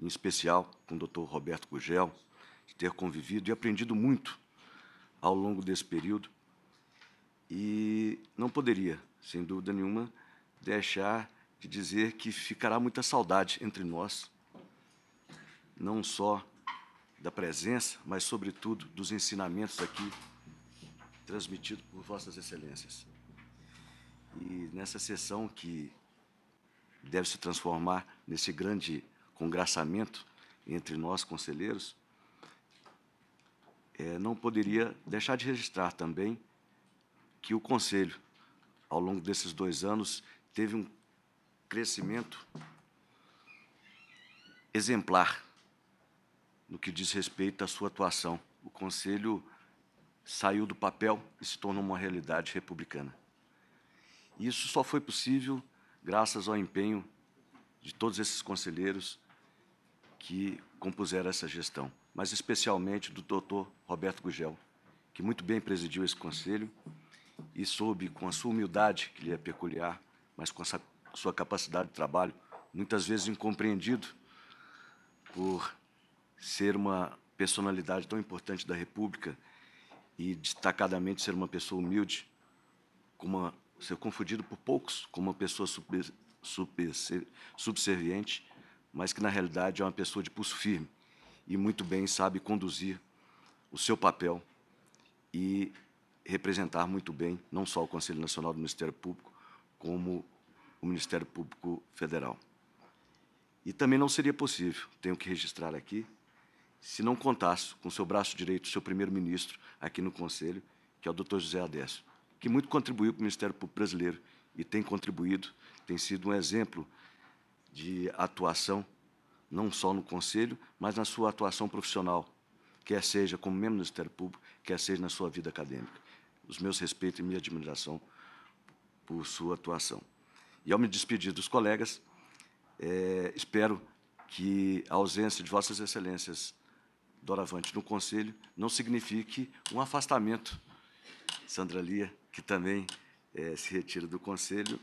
em especial com o Dr. Roberto Gugel, de ter convivido e aprendido muito ao longo desse período. E não poderia, sem dúvida nenhuma, deixar de dizer que ficará muita saudade entre nós, não só da presença, mas, sobretudo, dos ensinamentos aqui transmitidos por Vossas Excelências. E nessa sessão que deve se transformar nesse grande congraçamento entre nós, conselheiros, é, não poderia deixar de registrar também que o Conselho, ao longo desses dois anos, teve um crescimento exemplar no que diz respeito à sua atuação. O Conselho saiu do papel e se tornou uma realidade republicana. Isso só foi possível graças ao empenho de todos esses conselheiros que compuseram essa gestão, mas especialmente do doutor Roberto Gugel, que muito bem presidiu esse conselho e soube, com a sua humildade, que lhe é peculiar, mas com a sua capacidade de trabalho, muitas vezes incompreendido por ser uma personalidade tão importante da República e destacadamente ser uma pessoa humilde, uma, ser confundido por poucos como uma pessoa subserviente, mas que na realidade é uma pessoa de pulso firme e muito bem sabe conduzir o seu papel e representar muito bem não só o Conselho Nacional do Ministério Público, como o Ministério Público Federal. E também não seria possível, tenho que registrar aqui, se não contasse com o seu braço direito, seu primeiro-ministro aqui no Conselho, que é o Dr. José Adesso, que muito contribuiu para o Ministério Público Brasileiro e tem contribuído, tem sido um exemplo de atuação, não só no Conselho, mas na sua atuação profissional, quer seja como membro do Ministério Público, quer seja na sua vida acadêmica. Os meus respeitos e minha admiração por sua atuação. E, ao me despedir dos colegas, é, espero que a ausência de Vossas Excelências doravante no Conselho não signifique um afastamento. Sandra Lia, que também é, se retira do Conselho,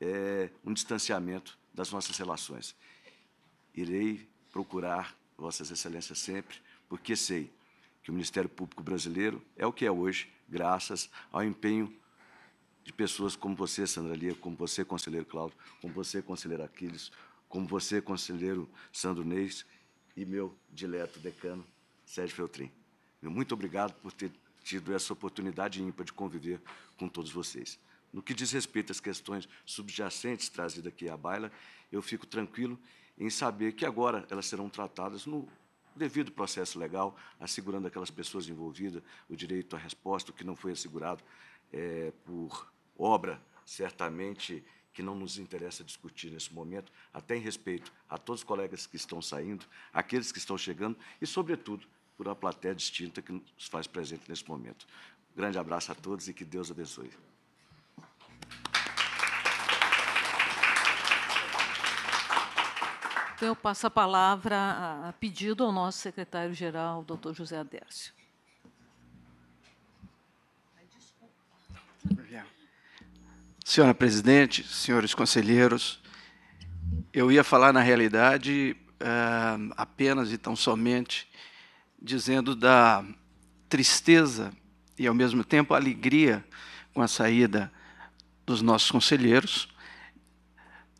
é, um distanciamento das nossas relações. Irei procurar Vossas Excelências sempre, porque sei que o Ministério Público Brasileiro é o que é hoje, graças ao empenho de pessoas como você, Sandra Lia, como você, conselheiro Cláudio, como você, conselheiro Aquiles, como você, conselheiro Sandro Neis, e meu dileto decano, Sérgio Feltrin. Muito obrigado por ter tido essa oportunidade ímpar de conviver com todos vocês. No que diz respeito às questões subjacentes trazidas aqui à baila, eu fico tranquilo em saber que agora elas serão tratadas no devido processo legal, assegurando aquelas pessoas envolvidas o direito à resposta, o que não foi assegurado é, por obra, certamente que não nos interessa discutir nesse momento, até em respeito a todos os colegas que estão saindo, aqueles que estão chegando e, sobretudo, por uma plateia distinta que nos faz presente nesse momento. Grande abraço a todos e que Deus abençoe. Então, eu passo a palavra a, pedido ao nosso secretário-geral, doutor José Adércio. Senhora presidente, senhores conselheiros, eu ia falar, na realidade, eh, apenas e tão somente dizendo da tristeza e, ao mesmo tempo, alegria com a saída dos nossos conselheiros,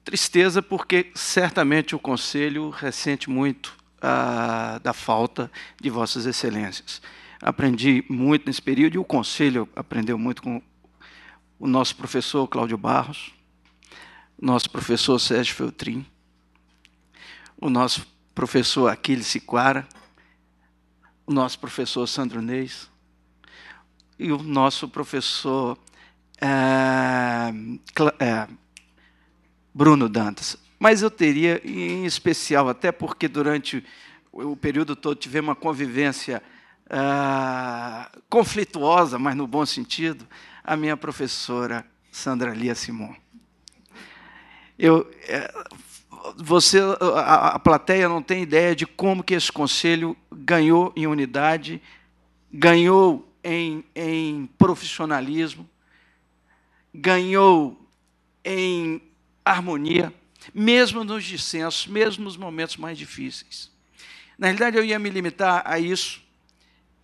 Tristeza porque certamente o Conselho ressente muito ah, da falta de Vossas Excelências. Aprendi muito nesse período e o Conselho aprendeu muito com o nosso professor Cláudio Barros, nosso professor Sérgio Feltrin, o nosso professor Aquiles Siquara, o nosso professor Sandro Neis e o nosso professor é, é, Bruno Dantas. Mas eu teria, em especial, até porque durante o período todo tive uma convivência ah, conflituosa, mas no bom sentido, a minha professora Sandra Lia Simon. Eu, eh, você, a, a plateia não tem ideia de como que esse conselho ganhou em unidade, ganhou em, em profissionalismo, ganhou em harmonia, mesmo nos dissensos, mesmo nos momentos mais difíceis. Na realidade, eu ia me limitar a isso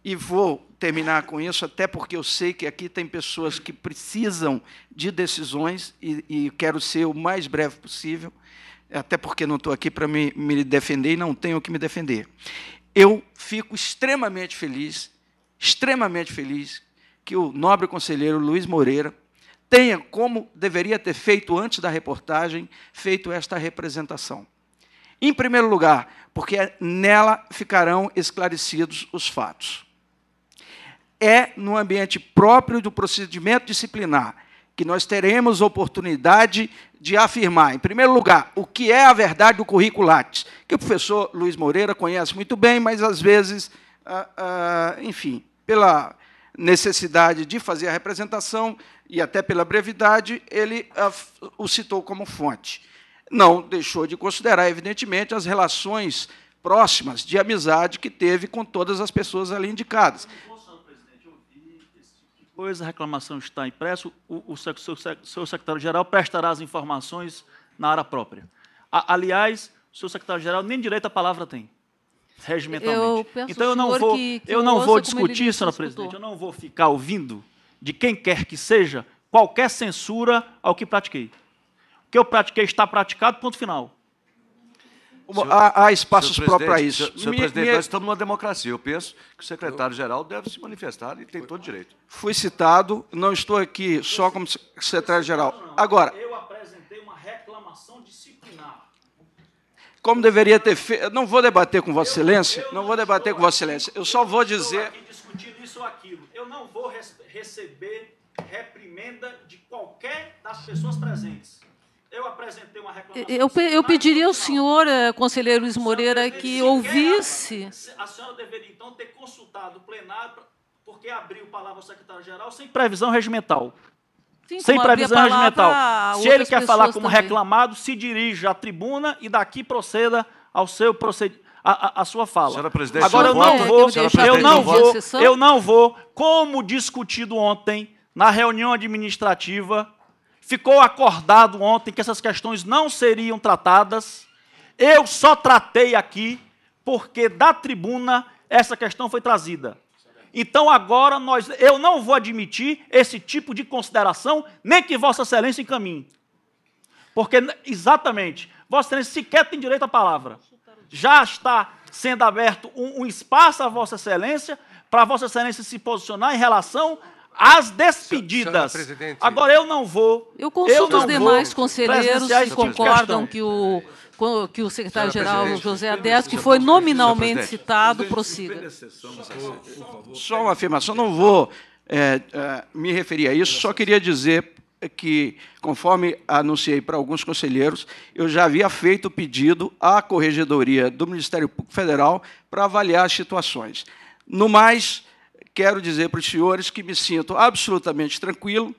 e vou terminar com isso, até porque eu sei que aqui tem pessoas que precisam de decisões e, e quero ser o mais breve possível, até porque não estou aqui para me, me defender e não tenho o que me defender. Eu fico extremamente feliz, extremamente feliz, que o nobre conselheiro Luiz Moreira tenha, como deveria ter feito antes da reportagem, feito esta representação. Em primeiro lugar, porque nela ficarão esclarecidos os fatos. É no ambiente próprio do procedimento disciplinar que nós teremos oportunidade de afirmar, em primeiro lugar, o que é a verdade do currículo Lattes, que o professor Luiz Moreira conhece muito bem, mas às vezes, ah, ah, enfim, pela necessidade de fazer a representação, e até pela brevidade, ele ah, o citou como fonte. Não deixou de considerar, evidentemente, as relações próximas de amizade que teve com todas as pessoas ali indicadas. Pois tipo a reclamação está impresso, o, o seu, seu secretário-geral prestará as informações na área própria. A, aliás, o seu secretário-geral nem direito à palavra tem regimentalmente. Eu então eu não vou, que, que eu não vou discutir, ele senhora presidente, eu não vou ficar ouvindo de quem quer que seja qualquer censura ao que pratiquei. O que eu pratiquei está praticado, ponto final. Senhor, há, há, espaços próprios para isso. Senhor, senhor presidente, nós estamos numa democracia. Eu penso que o secretário-geral deve se manifestar e tem todo o direito. Fui citado, não estou aqui só como secretário-geral. Agora. Eu apresentei uma reclamação disciplinar como deveria ter feito. Não vou debater com Vossa Excelência, não vou debater com Vossa Excelência. Eu só vou dizer. Aqui discutindo isso ou aquilo. Eu não vou res receber reprimenda de qualquer das pessoas presentes. Eu apresentei uma reclamação. Eu, pe eu pediria ao senhor, eh, conselheiro Luiz Moreira, que ouvisse. A senhora deveria, então, ter consultado o plenário, porque abriu palavra ao secretário-geral sem previsão regimental. Sim, sem previsão regimental. Se ele quer falar como também. reclamado, se dirija à tribuna e daqui proceda ao seu proced A, a, a, sua fala. Senhora presidente, Agora eu não vou, eu não vou, eu não vou, como discutido ontem na reunião administrativa, ficou acordado ontem que essas questões não seriam tratadas. Eu só tratei aqui porque da tribuna essa questão foi trazida. Então agora nós, eu não vou admitir esse tipo de consideração, nem que Vossa Excelência encaminhe. Porque, exatamente, Vossa Excelência sequer tem direito à palavra. Já está sendo aberto um, um espaço a Vossa Excelência, para Vossa Excelência se posicionar em relação às despedidas. Senhora, Agora eu não vou. Eu consulto eu os demais vou, conselheiros que concordam que o que o secretário-geral José Adés, que foi nominalmente citado, prossiga. Só uma afirmação, não vou é, é, me referir a isso, só queria dizer que, conforme anunciei para alguns conselheiros, eu já havia feito o pedido à Corregedoria do Ministério Público Federal para avaliar as situações. No mais, quero dizer para os senhores que me sinto absolutamente tranquilo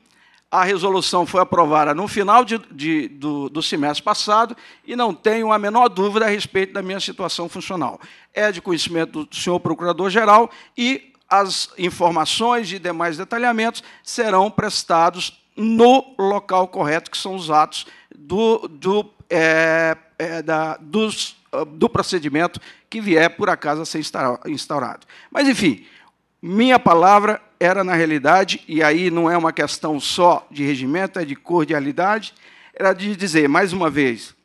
a resolução foi aprovada no final de, de, do, do semestre passado e não tenho a menor dúvida a respeito da minha situação funcional. É de conhecimento do senhor procurador-geral e as informações e demais detalhamentos serão prestados no local correto, que são os atos do, do, é, é, da, dos, ah, do procedimento que vier, por acaso, a ser instaurado. Mas, enfim, minha palavra era, na realidade, e aí não é uma questão só de regimento, é de cordialidade, era de dizer, mais uma vez,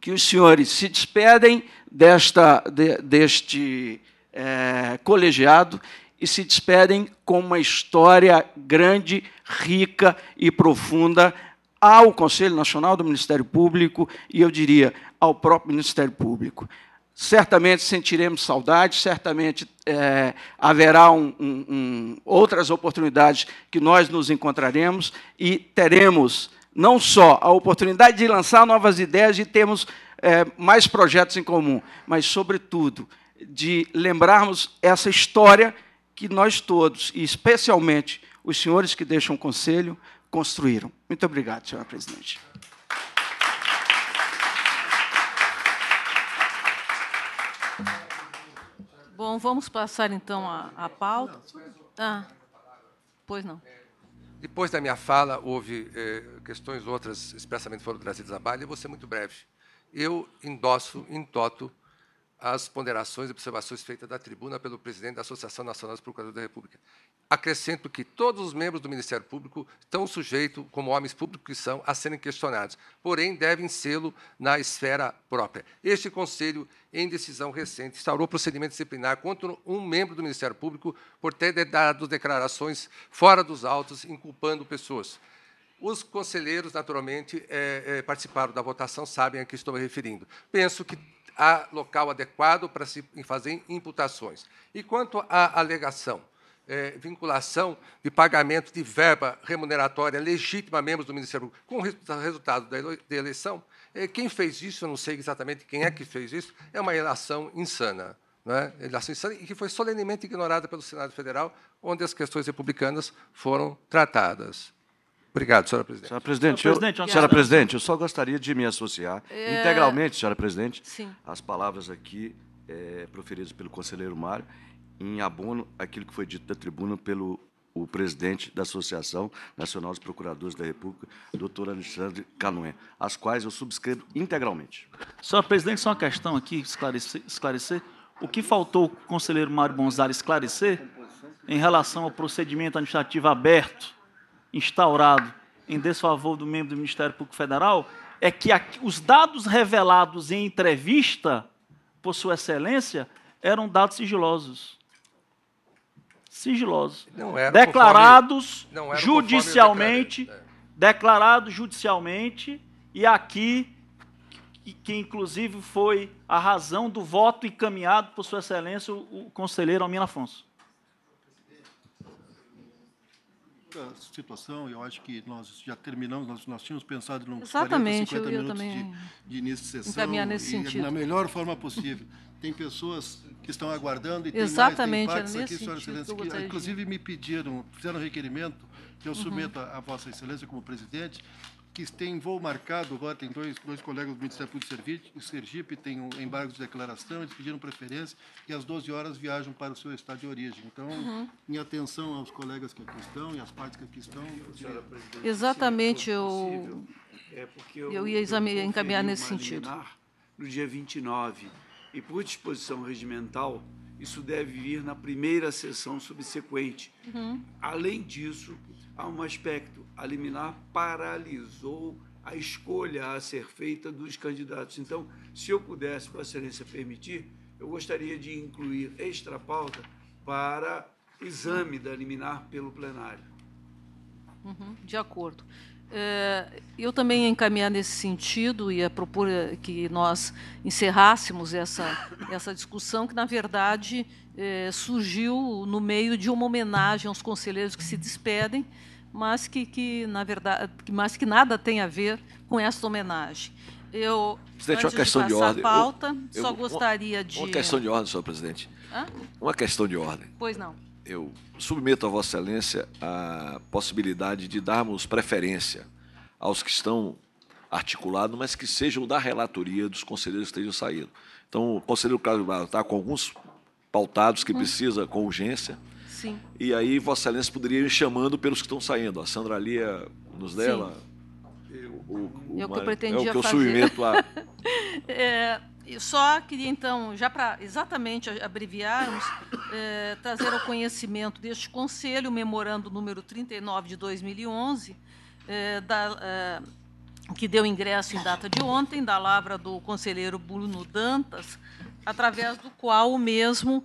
que os senhores se despedem desta, de, deste é, colegiado e se despedem com uma história grande, rica e profunda ao Conselho Nacional do Ministério Público e, eu diria, ao próprio Ministério Público certamente sentiremos saudade, certamente é, haverá um, um, um, outras oportunidades que nós nos encontraremos e teremos não só a oportunidade de lançar novas ideias e termos é, mais projetos em comum, mas, sobretudo, de lembrarmos essa história que nós todos, e especialmente os senhores que deixam o conselho, construíram. Muito obrigado, senhora presidente. Bom, vamos passar então a, a pauta. Ah, pois não. Depois da minha fala, houve eh, questões outras expressamente foram trazidas à baila, e vou ser muito breve. Eu endosso, entoto as ponderações e observações feitas da tribuna pelo presidente da Associação Nacional dos Procuradores da República. Acrescento que todos os membros do Ministério Público estão sujeitos, como homens públicos que são, a serem questionados, porém devem sê-lo na esfera própria. Este Conselho, em decisão recente, instaurou procedimento disciplinar contra um membro do Ministério Público por ter dado declarações fora dos autos, inculpando pessoas. Os conselheiros, naturalmente, é, é, participaram da votação, sabem a que estou me referindo. Penso que a local adequado para se fazer imputações. E quanto à alegação, é, vinculação de pagamento de verba remuneratória legítima a membros do Ministério Público com o resultado da eleição, é, quem fez isso, eu não sei exatamente quem é que fez isso, é uma relação insana. é Relação insana e que foi solenemente ignorada pelo Senado Federal, onde as questões republicanas foram tratadas. Obrigado, senhora presidente. Senhora presidente, senhora, eu, presidente, eu, senhora presidente, eu só gostaria de me associar é... integralmente, senhora presidente, Sim. às palavras aqui é, proferidas pelo conselheiro Mário, em abono aquilo que foi dito da tribuna pelo o presidente da Associação Nacional dos Procuradores da República, doutor Alexandre Canoé, as quais eu subscrevo integralmente. Senhora presidente, só uma questão aqui, esclarecer, esclarecer. O que faltou o conselheiro Mário Bonzara, esclarecer em relação ao procedimento administrativo aberto instaurado em desfavor do membro do Ministério Público Federal é que os dados revelados em entrevista por Sua Excelência eram dados sigilosos. Sigilosos. Era, declarados conforme, era, judicialmente. É. Declarados judicialmente. E aqui, que, que inclusive foi a razão do voto encaminhado por Sua Excelência, o, o conselheiro Almino Afonso. outra situação, e eu acho que nós já terminamos, nós, nós tínhamos pensado em uns Exatamente, 40, 50 minutos de, de, início de sessão. Nesse e, sentido. Na melhor forma possível. Tem pessoas que estão aguardando e tem Exatamente, mais, tem é aqui, senhora Excelência, que, inclusive me pediram, fizeram um requerimento que eu uhum. submeto uhum. a Vossa Excelência como presidente, que tem voo marcado agora, tem dois, dois colegas do Ministério Público de Sergipe, tem um embargo de declaração, eles pediram preferência e às 12 horas viajam para o seu estado de origem. Então, uhum. atenção aos colegas que aqui estão e às partes que aqui estão. É Exatamente, eu, é eu, eu ia encaminhar nesse sentido. No dia 29, e por disposição regimental, isso deve vir na primeira sessão subsequente. Uhum. Além disso, há um aspecto: a liminar paralisou a escolha a ser feita dos candidatos. Então, se eu pudesse, Vossa Excelência permitir, eu gostaria de incluir extra pauta para exame da liminar pelo plenário. Uhum, de acordo. É, eu também ia encaminhar nesse sentido e a propor eh, que nós encerrássemos essa, essa discussão, que, na verdade, é, surgiu no meio de uma homenagem aos conselheiros que se despedem, mas que, que na verdade, mas que nada tem a ver com essa homenagem. Eu, presidente, antes uma questão de, de ordem. Pauta, eu, eu, só gostaria uma, de. Uma questão de ordem, senhor presidente. Hã? Uma questão de ordem. Pois não eu submeto a Vossa Excelência a possibilidade de darmos preferência aos que estão articulados, mas que sejam da relatoria dos conselheiros que estejam saindo. Então, o conselheiro Carlos Bravo está com alguns pautados que hum. precisa com urgência. Sim. E aí, Vossa Excelência poderia ir chamando pelos que estão saindo. A Sandra Lia nos dela. Sim. O, o, o, é o que eu pretendia é o que eu fazer. submeto a. é... Eu só queria, então, já para exatamente abreviarmos, é, trazer ao conhecimento deste Conselho o memorando número 39 de 2011, é, eh, da, é, que deu ingresso em data de ontem, da lavra do conselheiro Bruno Dantas, através do qual o mesmo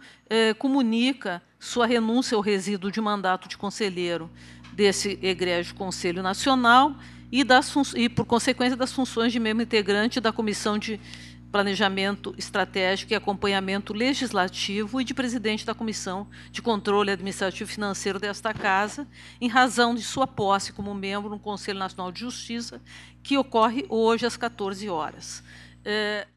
comunica sua renúncia ao resíduo de mandato de conselheiro desse egrégio Conselho Nacional e, das, e por consequência, das funções de membro integrante da Comissão de planejamento estratégico e acompanhamento legislativo e de presidente da Comissão de Controle Administrativo e Financeiro desta Casa, em razão de sua posse como membro no Conselho Nacional de Justiça, que ocorre hoje às 14 horas. É,